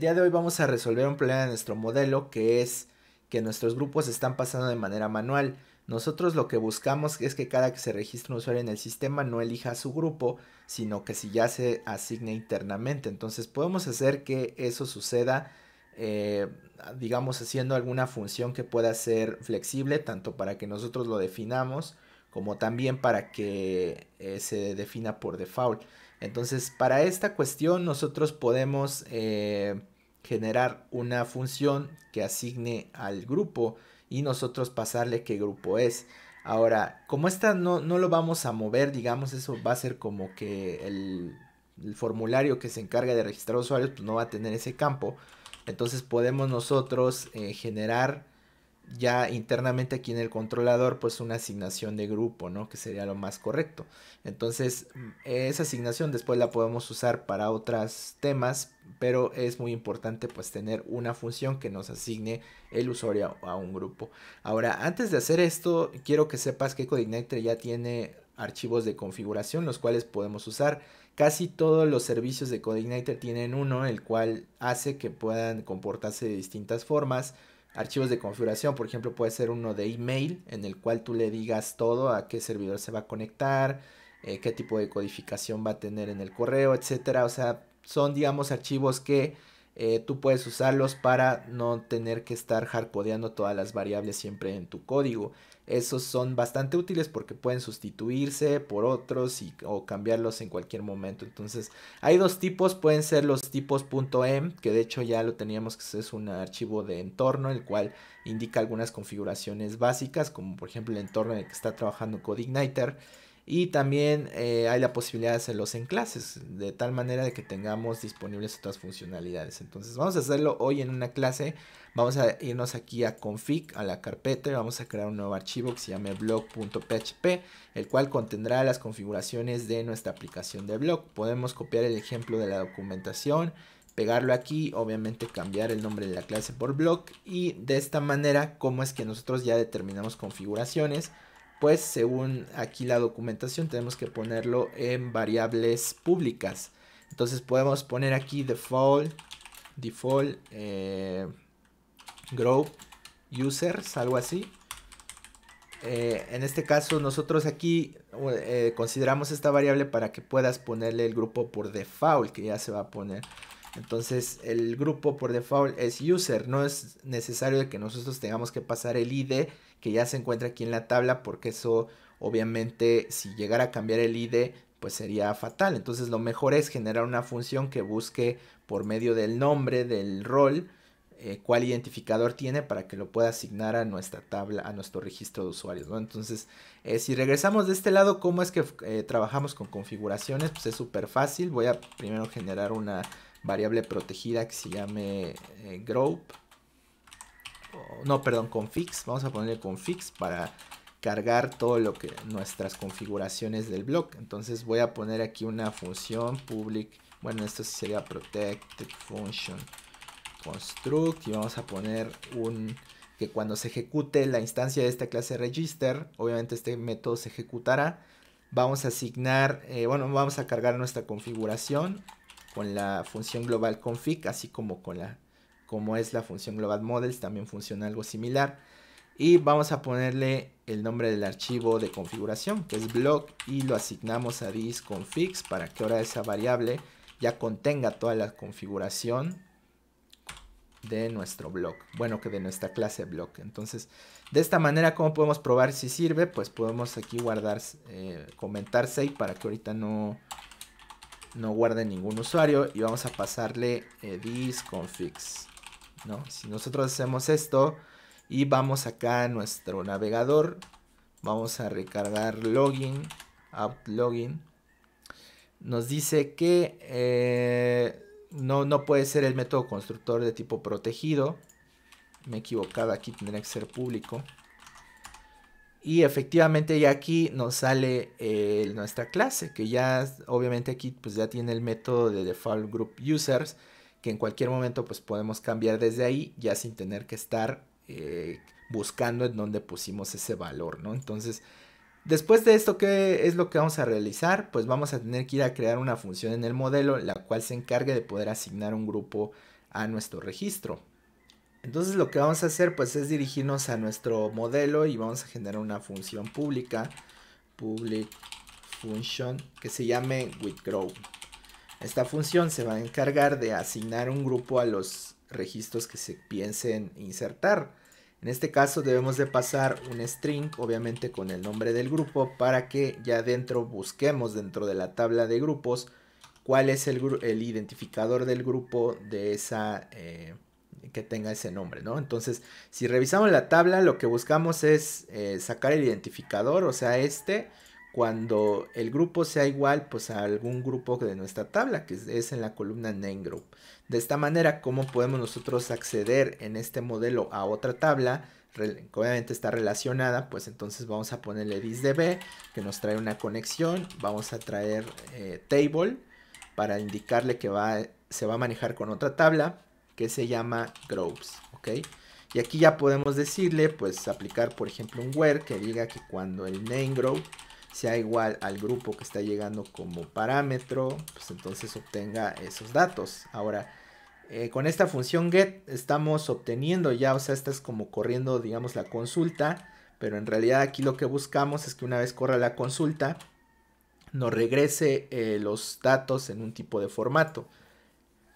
día de hoy vamos a resolver un problema de nuestro modelo que es que nuestros grupos están pasando de manera manual. Nosotros lo que buscamos es que cada que se registre un usuario en el sistema no elija su grupo, sino que si ya se asigne internamente. Entonces podemos hacer que eso suceda, eh, digamos, haciendo alguna función que pueda ser flexible, tanto para que nosotros lo definamos como también para que eh, se defina por default. Entonces, para esta cuestión nosotros podemos... Eh, generar una función que asigne al grupo y nosotros pasarle qué grupo es. Ahora, como esta no, no lo vamos a mover, digamos, eso va a ser como que el, formulario que se encarga de registrar usuarios, pues no va a tener ese campo. Entonces podemos nosotros eh, generar ya internamente aquí en el controlador, pues una asignación de grupo, ¿no? Que sería lo más correcto. Entonces, esa asignación después la podemos usar para otros temas, pero es muy importante pues tener una función que nos asigne el usuario a un grupo. Ahora, antes de hacer esto, quiero que sepas que Codeigniter ya tiene archivos de configuración, los cuales podemos usar. Casi todos los servicios de Codeigniter tienen uno, el cual hace que puedan comportarse de distintas formas archivos de configuración, por ejemplo, puede ser uno de email en el cual tú le digas todo a qué servidor se va a conectar, eh, qué tipo de codificación va a tener en el correo, etcétera. O sea, son, digamos, archivos que eh, tú puedes usarlos para no tener que estar hardcodeando todas las variables siempre en tu código esos son bastante útiles porque pueden sustituirse por otros y, o cambiarlos en cualquier momento. Entonces, hay dos tipos, pueden ser los tipos em, que de hecho ya lo teníamos, que es un archivo de entorno, el cual indica algunas configuraciones básicas, como por ejemplo el entorno en el que está trabajando CodeIgniter y también eh, hay la posibilidad de hacerlos en clases, de tal manera de que tengamos disponibles otras funcionalidades. Entonces vamos a hacerlo hoy en una clase. Vamos a irnos aquí a config, a la carpeta, y vamos a crear un nuevo archivo que se llame blog.php, el cual contendrá las configuraciones de nuestra aplicación de blog. Podemos copiar el ejemplo de la documentación, pegarlo aquí, obviamente cambiar el nombre de la clase por blog y de esta manera, cómo es que nosotros ya determinamos configuraciones pues según aquí la documentación tenemos que ponerlo en variables públicas. Entonces podemos poner aquí default, default, eh, grow, users, algo así. Eh, en este caso nosotros aquí eh, consideramos esta variable para que puedas ponerle el grupo por default que ya se va a poner. Entonces el grupo por default es user, no es necesario que nosotros tengamos que pasar el id que ya se encuentra aquí en la tabla porque eso obviamente si llegara a cambiar el ID pues sería fatal. Entonces lo mejor es generar una función que busque por medio del nombre del rol eh, cuál identificador tiene para que lo pueda asignar a nuestra tabla, a nuestro registro de usuarios. Entonces, eh, si regresamos de este lado, ¿cómo es que eh, trabajamos con configuraciones? Pues es súper fácil. Voy a primero generar una variable protegida que se llame group no, perdón, configs, vamos a ponerle configs para cargar todo lo que nuestras configuraciones del blog Entonces voy a poner aquí una función public, bueno, esto sería protected function construct y vamos a poner un que cuando se ejecute la instancia de esta clase register, obviamente este método se ejecutará. Vamos a asignar, eh, bueno, vamos a cargar nuestra configuración con la función global config, así como con la como es la función global models, también funciona algo similar. Y vamos a ponerle el nombre del archivo de configuración, que es blog, y lo asignamos a disconfigs para que ahora esa variable ya contenga toda la configuración de nuestro blog, bueno que de nuestra clase blog. Entonces, de esta manera, ¿cómo podemos probar si sirve? Pues podemos aquí guardar, comentarse, eh, comentar save para que ahorita no, no guarde ningún usuario y vamos a pasarle eh, ¿no? Si nosotros hacemos esto y vamos acá a nuestro navegador, vamos a recargar login, outlogin. login, nos dice que eh, no, puede ser el método constructor de tipo protegido. Me he equivocado, aquí tendría que ser público. Y efectivamente ya aquí nos sale eh, nuestra clase, que ya obviamente aquí pues ya tiene el método de default group users que en cualquier momento pues podemos cambiar desde ahí ya sin tener que estar eh, buscando en dónde pusimos ese valor, ¿no? Entonces, después de esto, ¿qué es lo que vamos a realizar? Pues vamos a tener que ir a crear una función en el modelo la cual se encargue de poder asignar un grupo a nuestro registro. Entonces lo que vamos a hacer pues es dirigirnos a nuestro modelo y vamos a generar una función pública, public function, que se llame withgrow. Esta función se va a encargar de asignar un grupo a los registros que se piensen insertar. En este caso debemos de pasar un string, obviamente con el nombre del grupo, para que ya dentro busquemos dentro de la tabla de grupos cuál es el, identificador del grupo de esa eh, que tenga ese nombre, Entonces, si revisamos la tabla, lo que buscamos es eh, sacar el identificador, o sea, este, cuando el grupo sea igual pues a algún grupo de nuestra tabla que es en la columna name group. De esta manera, ¿cómo podemos nosotros acceder en este modelo a otra tabla? obviamente está relacionada, pues entonces vamos a ponerle disdb que nos trae una conexión, vamos a traer eh, table para indicarle que va, se va a manejar con otra tabla que se llama groups, ¿ok? Y aquí ya podemos decirle, pues aplicar por ejemplo un where que diga que cuando el name group sea igual al grupo que está llegando como parámetro, pues entonces obtenga esos datos. Ahora, eh, con esta función get estamos obteniendo ya, o sea, estás como corriendo, digamos, la consulta, pero en realidad aquí lo que buscamos es que una vez corra la consulta, nos regrese eh, los datos en un tipo de formato.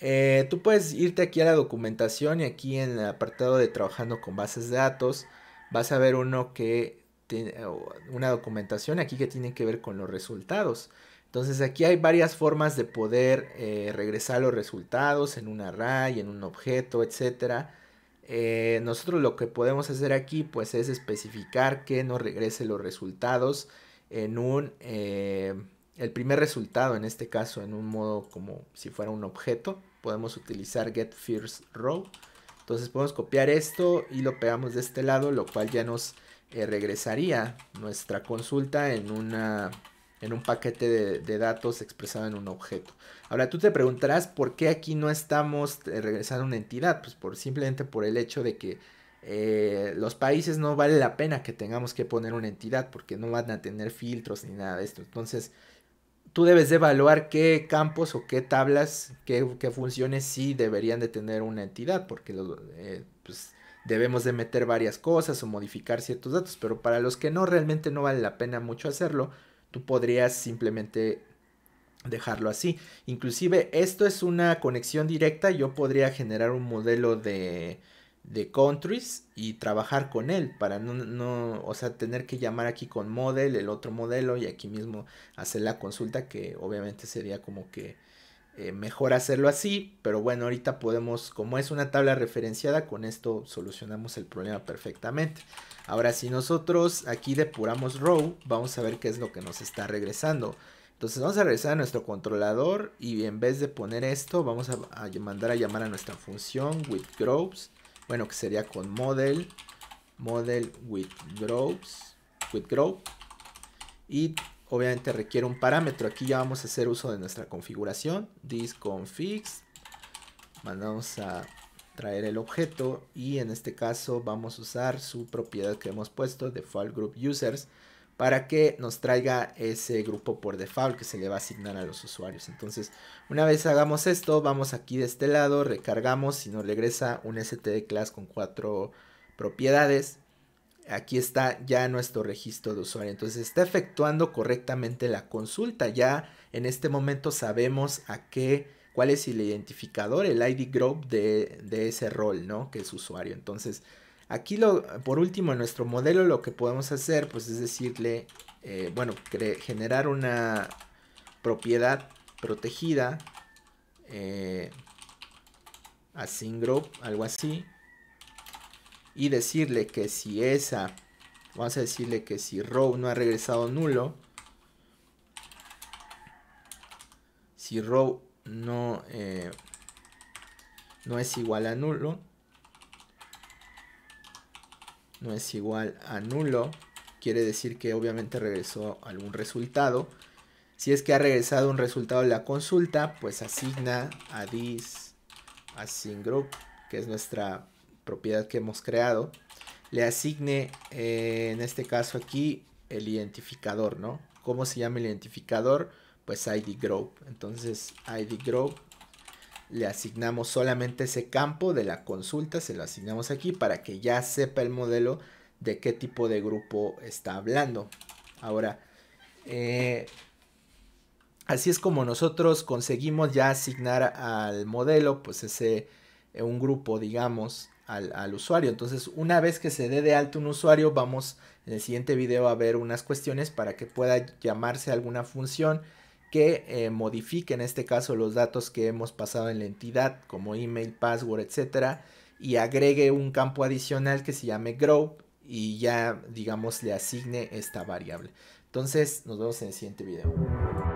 Eh, tú puedes irte aquí a la documentación y aquí en el apartado de trabajando con bases de datos, vas a ver uno que eh, una documentación aquí que tiene que ver con los resultados. Entonces aquí hay varias formas de poder eh, regresar los resultados en un array, en un objeto, etcétera. Eh, nosotros lo que podemos hacer aquí pues es especificar que nos regrese los resultados en un, el primer resultado en este caso en un modo como si fuera un objeto. Podemos utilizar get first row. Entonces podemos copiar esto y lo pegamos de este lado, lo cual ya nos regresaría nuestra consulta en una en un paquete de, datos expresado en un objeto. Ahora tú te preguntarás por qué aquí no estamos eh, regresando a una entidad, pues por simplemente por el hecho de que eh, los países no vale la pena que tengamos que poner una entidad porque no van a tener filtros ni nada de esto. Entonces tú debes de evaluar qué campos o qué tablas, qué, qué funciones sí deberían de tener una entidad porque los, eh, pues, debemos de meter varias cosas o modificar ciertos datos, pero para los que no realmente no vale la pena mucho hacerlo, tú podrías simplemente dejarlo así. Inclusive esto es una conexión directa, yo podría generar un modelo de, de countries y trabajar con él para no, no, o sea, tener que llamar aquí con model, el otro modelo y aquí mismo hacer la consulta que obviamente sería como que eh, mejor hacerlo así, pero bueno, ahorita podemos, como es una tabla referenciada, con esto solucionamos el problema perfectamente. Ahora, si nosotros aquí depuramos row, vamos a ver qué es lo que nos está regresando. Entonces vamos a regresar a nuestro controlador y en vez de poner esto, vamos a, mandar a llamar a nuestra función with groves bueno, que sería con model, model with groves with y obviamente requiere un parámetro. Aquí ya vamos a hacer uso de nuestra configuración. Disconfigs. Mandamos a traer el objeto y en este caso vamos a usar su propiedad que hemos puesto, default group users, para que nos traiga ese grupo por default que se le va a asignar a los usuarios. Entonces, una vez hagamos esto, vamos aquí de este lado, recargamos y nos regresa un std class con cuatro propiedades aquí está ya nuestro registro de usuario. Entonces está efectuando correctamente la consulta. Ya en este momento sabemos a qué, cuál es el identificador, el ID group de, ese rol, ¿no? Que es usuario. Entonces aquí lo, por último en nuestro modelo lo que podemos hacer pues es decirle, eh, bueno, generar una propiedad protegida. Eh, async group, algo así y decirle que si esa, vamos a decirle que si row no ha regresado nulo, si row no, eh, no es igual a nulo, no es igual a nulo, quiere decir que obviamente regresó algún resultado. Si es que ha regresado un resultado de la consulta, pues asigna a this async group, que es nuestra propiedad que hemos creado, le asigne eh, en este caso aquí el identificador, ¿no? ¿Cómo se llama el identificador? Pues ID group. Entonces ID group le asignamos solamente ese campo de la consulta, se lo asignamos aquí para que ya sepa el modelo de qué tipo de grupo está hablando. Ahora, eh, así es como nosotros conseguimos ya asignar al modelo, pues ese, eh, un grupo, digamos, al, usuario. Entonces, una vez que se dé de alto un usuario, vamos en el siguiente video a ver unas cuestiones para que pueda llamarse alguna función que eh, modifique en este caso los datos que hemos pasado en la entidad, como email, password, etcétera, y agregue un campo adicional que se llame grow y ya, digamos, le asigne esta variable. Entonces, nos vemos en el siguiente video.